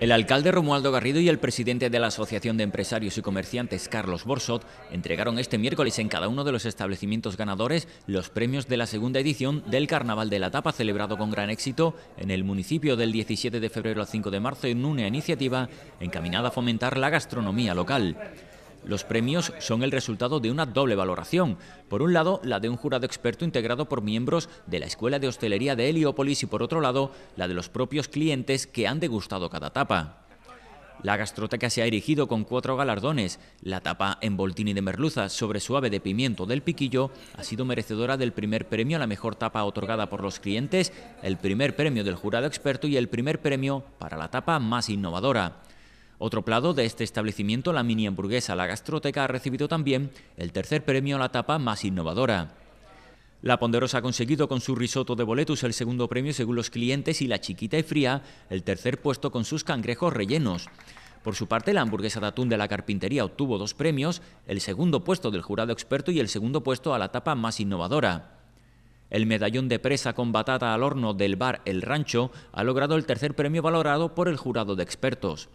El alcalde Romualdo Garrido y el presidente de la Asociación de Empresarios y Comerciantes, Carlos Borsot, entregaron este miércoles en cada uno de los establecimientos ganadores los premios de la segunda edición del Carnaval de la Tapa, celebrado con gran éxito en el municipio del 17 de febrero al 5 de marzo en una iniciativa encaminada a fomentar la gastronomía local. Los premios son el resultado de una doble valoración. Por un lado, la de un jurado experto integrado por miembros de la Escuela de Hostelería de Heliópolis y por otro lado, la de los propios clientes que han degustado cada tapa. La gastroteca se ha erigido con cuatro galardones. La tapa en voltini de merluza sobre suave de pimiento del piquillo ha sido merecedora del primer premio a la mejor tapa otorgada por los clientes, el primer premio del jurado experto y el primer premio para la tapa más innovadora. Otro plato de este establecimiento, la mini hamburguesa La Gastroteca, ha recibido también el tercer premio a la tapa más innovadora. La Ponderosa ha conseguido con su risotto de boletus el segundo premio según los clientes y la chiquita y fría el tercer puesto con sus cangrejos rellenos. Por su parte, la hamburguesa de atún de la carpintería obtuvo dos premios, el segundo puesto del jurado experto y el segundo puesto a la tapa más innovadora. El medallón de presa con batata al horno del bar El Rancho ha logrado el tercer premio valorado por el jurado de expertos.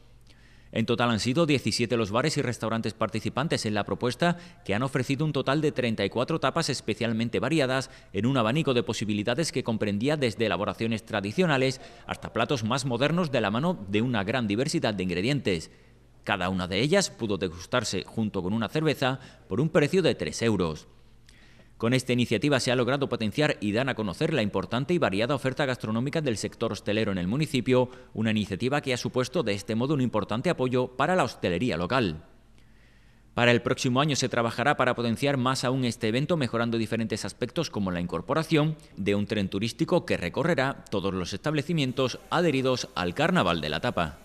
En total han sido 17 los bares y restaurantes participantes en la propuesta que han ofrecido un total de 34 tapas especialmente variadas en un abanico de posibilidades que comprendía desde elaboraciones tradicionales hasta platos más modernos de la mano de una gran diversidad de ingredientes. Cada una de ellas pudo degustarse junto con una cerveza por un precio de 3 euros. Con esta iniciativa se ha logrado potenciar y dar a conocer la importante y variada oferta gastronómica del sector hostelero en el municipio, una iniciativa que ha supuesto de este modo un importante apoyo para la hostelería local. Para el próximo año se trabajará para potenciar más aún este evento, mejorando diferentes aspectos como la incorporación de un tren turístico que recorrerá todos los establecimientos adheridos al Carnaval de la Tapa.